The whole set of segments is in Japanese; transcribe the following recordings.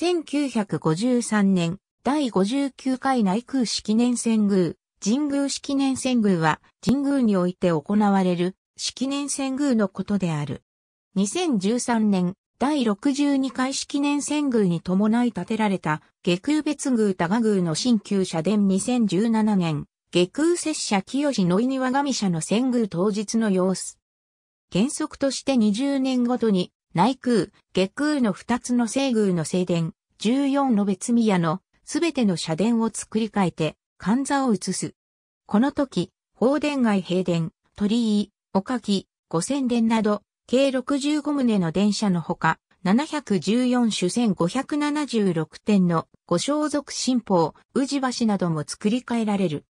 1953年、第59回内空式年遷宮、神宮式年遷宮は、神宮において行われる、式年遷宮のことである。2013年、第62回式年遷宮に伴い建てられた、下空別宮多賀宮の新旧社殿2017年、下空拙者清志の稲輪神社の遷宮当日の様子。原則として20年ごとに内宮、下宮の二つの西宮の正殿、14の別宮のすべての社殿を作り変えて、神座を移す。この時、放殿外平殿、鳥居、おかき、五千殿など、計65棟の電車のほか、714種1576点の五装束新法、宇治橋なども作り変えられる。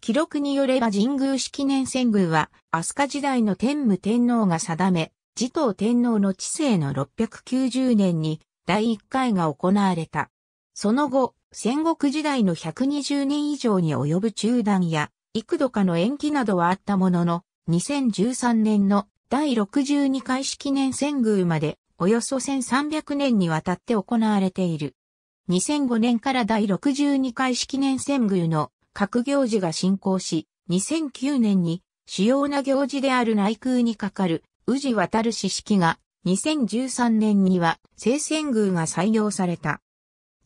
記録によれば神宮式年遷宮は、飛鳥時代の天武天皇が定め、持統天皇の治世の690年に第1回が行われた。その後、戦国時代の120年以上に及ぶ中断や、幾度かの延期などはあったものの、2013年の第62回式年遷宮まで、およそ1300年にわたって行われている。2005年から第62回式年遷宮の各行事が進行し、2009年に主要な行事である内宮にかかる宇治渡る四式が2013年には聖戦宮が採用された。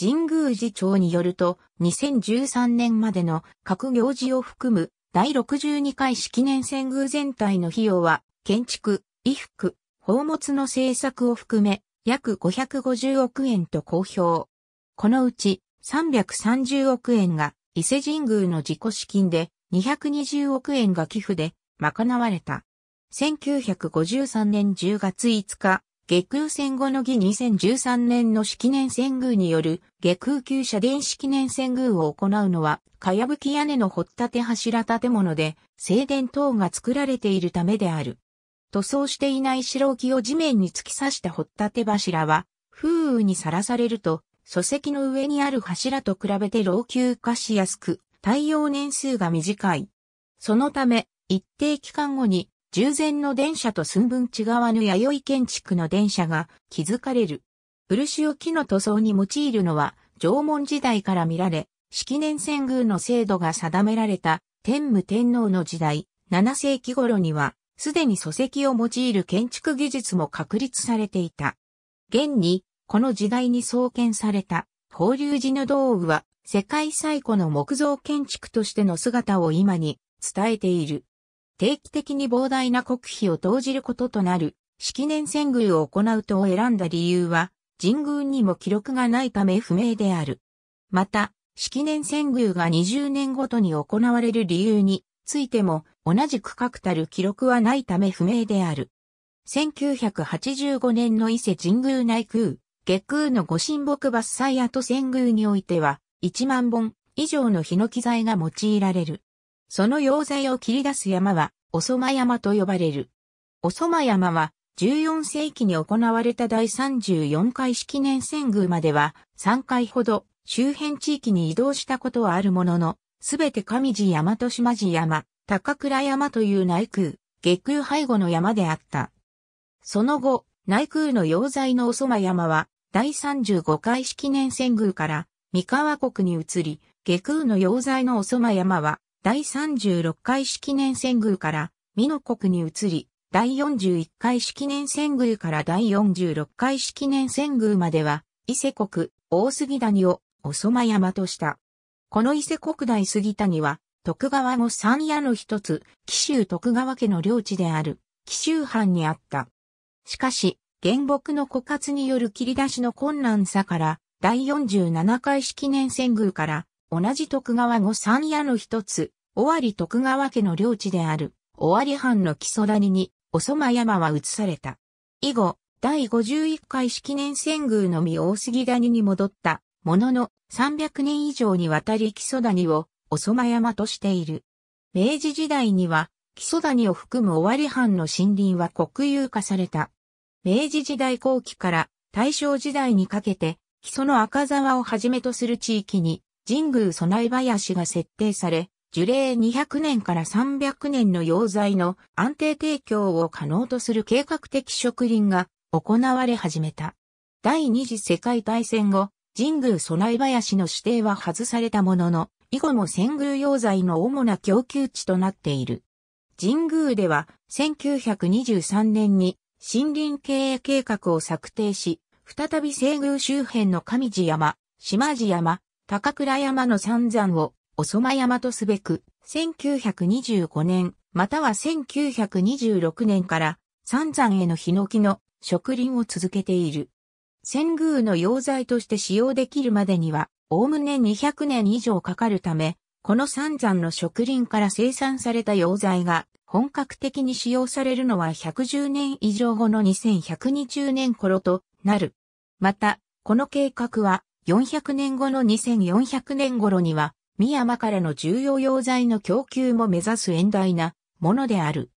神宮寺長によると、2013年までの各行事を含む第62回式年遷宮全体の費用は、建築、衣服、宝物の製作を含め、約550億円と公表。このうち、330億円が伊勢神宮の自己資金で、220億円が寄付で賄われた。1953年10月5日、下空戦後の儀2013年の式年遷宮による下空級社電式年遷宮を行うのは、かやぶき屋根の掘って柱建物で、正殿等が作られているためである。塗装していない白木を地面に突き刺した掘って柱は、風雨にさらされると、礎石の上にある柱と比べて老朽化しやすく、耐用年数が短い。そのため、一定期間後に従前の電車と寸分違わぬ弥生建築の電車が築かれる。漆を木の塗装に用いるのは縄文時代から見られ、式年遷宮の制度が定められた天武天皇の時代、7世紀頃には、すでに礎石を用いる建築技術も確立されていた。現に、この時代に創建された、法隆寺の道具は、世界最古の木造建築としての姿を今に伝えている。定期的に膨大な国費を投じることとなる、式年遷宮を行うとを選んだ理由は、神宮にも記録がないため不明である。また、式年遷宮が20年ごとに行われる理由についても、同じく確たる記録はないため不明である。1985年の伊勢神宮内宮、月空の御神木伐採跡遷宮においては、1万本以上のヒノキ材が用いられる。その溶剤を切り出す山は、おそま山と呼ばれる。おそま山は、14世紀に行われた第34回式年遷宮までは、3回ほど周辺地域に移動したことはあるものの、すべて上地山と島地山、高倉山という内宮、下宮背後の山であった。その後、内宮の溶剤のおそま山は、第35回式年遷宮から、三河国に移り、下空の溶剤のおそま山は、第36回式年遷宮から美濃国に移り、第41回式年遷宮から第46回式年遷宮までは、伊勢国、大杉谷を、おそま山とした。この伊勢国大杉谷は、徳川後三夜の一つ、紀州徳川家の領地である、紀州藩にあった。しかし、原木の枯渇による切り出しの困難さから、第47回式年遷宮から、同じ徳川後三夜の一つ、尾張徳川家の領地である、尾張藩の木曽谷に、おそま山は移された。以後、第51回式年遷宮のみ大杉谷に戻った、ものの300年以上にわたり木曽谷を、おそま山としている。明治時代には、木曽谷を含む尾張藩の森林は国有化された。明治時代後期から大正時代にかけて、木曽の赤沢をはじめとする地域に、神宮備え林が設定され、樹齢200年から300年の溶剤の安定提供を可能とする計画的植林が行われ始めた。第二次世界大戦後、神宮備え林の指定は外されたものの、以後も遷宮溶剤の主な供給地となっている。神宮では1923年に森林経営計画を策定し、再び西宮周辺の上地山、島地山、高倉山の三山をおそま山とすべく、1925年、または1926年から、三山へのヒノキの植林を続けている。仙宮の溶剤として使用できるまでには、おおむね200年以上かかるため、この三山の植林から生産された溶剤が本格的に使用されるのは110年以上後の2120年頃となる。また、この計画は400年後の2400年頃には深山からの重要溶材の供給も目指す遠大なものである。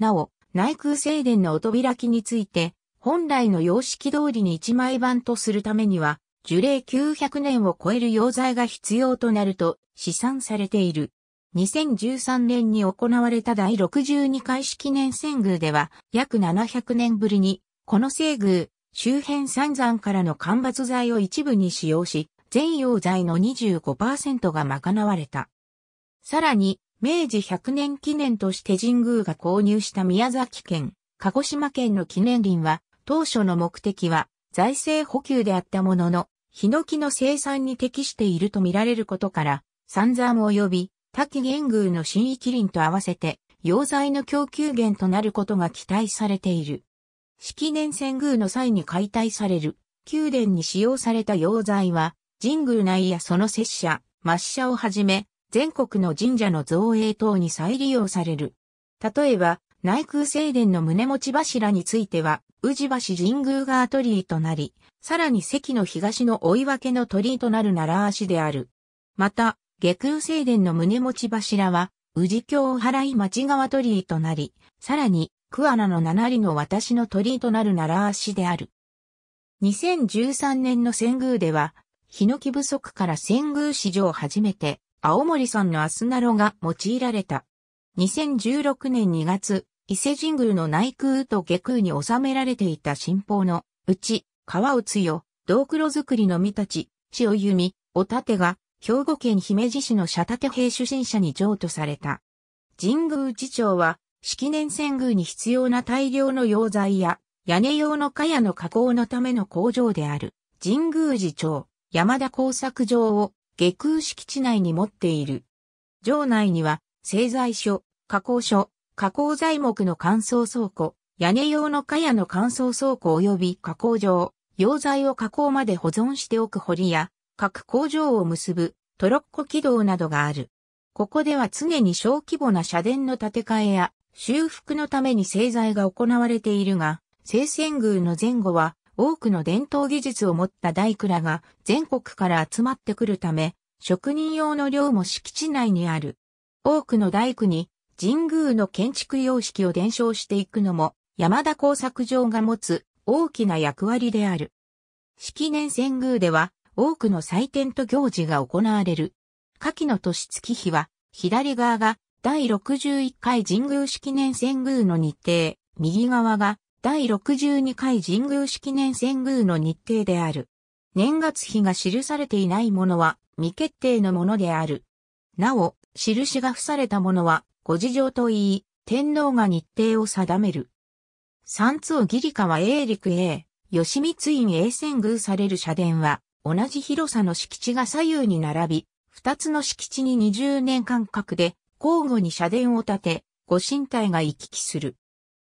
なお、内空静殿の音開きについて、本来の様式通りに一枚版とするためには、樹齢900年を超える溶剤が必要となると試算されている。2013年に行われた第62回式年遷宮では、約700年ぶりに、この遷宮、周辺三山からの間伐材を一部に使用し、全溶剤の25%が賄われた。さらに、明治100年記念として神宮が購入した宮崎県、鹿児島県の記念林は、当初の目的は財政補給であったものの、ヒノキの生産に適していると見られることから、三山及び滝玄宮の新域林と合わせて、溶剤の供給源となることが期待されている。式年遷宮の際に解体される、宮殿に使用された溶剤は、神宮内やその拙者、抹茶をはじめ、全国の神社の造営等に再利用される。例えば、内宮正殿の胸持ち柱については、宇治橋神宮川鳥居となり、さらに関の東の追い分けの鳥居となる奈良足である。また、下空正殿の胸持ち柱は、宇治京払い町川鳥居となり、さらに、桑名の七里の私の鳥居となる奈良足である。2013年の仙宮では、ヒノキ不足から仙宮史上初めて、青森産のアスナロが用いられた。2016年2月、伊勢神宮の内宮と下宮に収められていた神宝のうち、川をつよ、銅黒作りの御たち、血を弓、お盾てが、兵庫県姫路市の社立兵出身者に譲渡された。神宮寺長は、式年仙宮に必要な大量の溶剤や、屋根用の茅の加工のための工場である、神宮寺長。山田工作場を下空敷地内に持っている。場内には製材所、加工所、加工材木の乾燥倉庫、屋根用の茅の乾燥倉庫及び加工場、溶剤を加工まで保存しておく堀や、各工場を結ぶトロッコ軌道などがある。ここでは常に小規模な社殿の建て替えや修復のために製材が行われているが、聖戦宮の前後は多くの伝統技術を持った大工らが全国から集まってくるため、職人用の寮も敷地内にある。多くの大工に神宮の建築様式を伝承していくのも山田工作場が持つ大きな役割である。式年遷宮では多くの祭典と行事が行われる。夏季の年月日は左側が第61回神宮式年遷宮の日程、右側が第62回神宮式年遷宮の日程である。年月日が記されていないものは未決定のものである。なお、印が付されたものはご事情と言い、天皇が日程を定める。三津を義理川英陸へ、吉光院英遷宮される社殿は、同じ広さの敷地が左右に並び、二つの敷地に20年間隔で、交互に社殿を建て、ご神体が行き来する。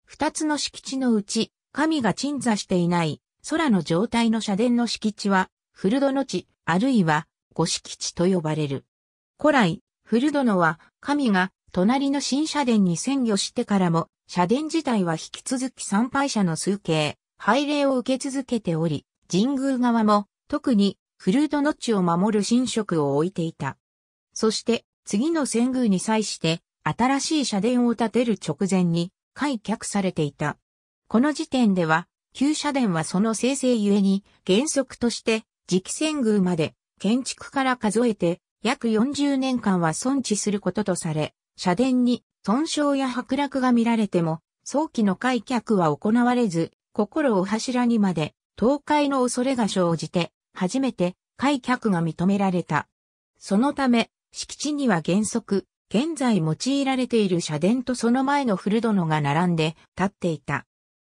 二つの敷地のうち、神が鎮座していない空の状態の社殿の敷地は、古殿地、あるいは五敷地と呼ばれる。古来、古殿は神が隣の新社殿に占拠してからも、社殿自体は引き続き参拝者の数形、拝礼を受け続けており、神宮側も特に古殿地を守る神職を置いていた。そして、次の遷宮に際して、新しい社殿を建てる直前に、開脚されていた。この時点では、旧社殿はその生成ゆえに、原則として、磁気宮まで、建築から数えて、約40年間は存置することとされ、社殿に、損傷や剥落が見られても、早期の開脚は行われず、心を柱にまで、倒壊の恐れが生じて、初めて、開脚が認められた。そのため、敷地には原則、現在用いられている社殿とその前の古殿が並んで立っていた。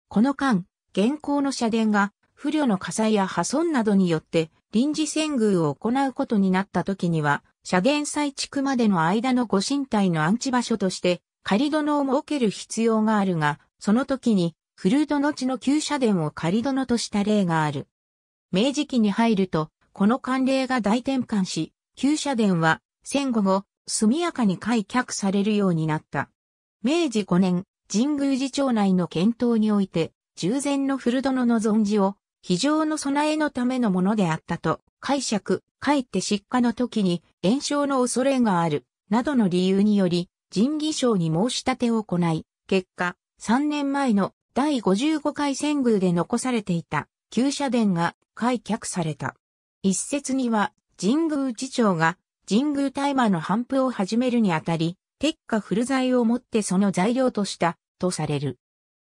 この間、現行の社殿が不慮の火災や破損などによって臨時遷宮を行うことになった時には、社殿再築までの間のご神体の安置場所として仮殿を設ける必要があるが、その時に古殿地の旧社殿を仮殿とした例がある。明治期に入ると、この慣例が大転換し、旧社殿は戦後後、速やかに開脚されるようになった。明治5年、神宮寺町内の検討において、従前の古殿の存じを、非常の備えのためのものであったと、解釈、かえって失火の時に炎症の恐れがある、などの理由により、神儀賞に申し立てを行い、結果、3年前の第55回遷宮で残されていた旧社殿が開脚された。一説には、神宮寺町が神宮大麻の反布を始めるにあたり、鉄火古材をもってその材料とした、とされる。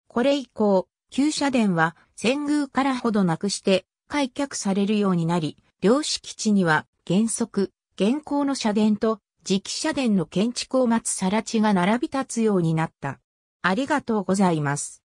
これ以降、旧社殿は、遷宮からほどなくして、開脚されるようになり、両敷地には、原則、現行の社殿と、磁気社殿の建築を待つ更地が並び立つようになった。ありがとうございます。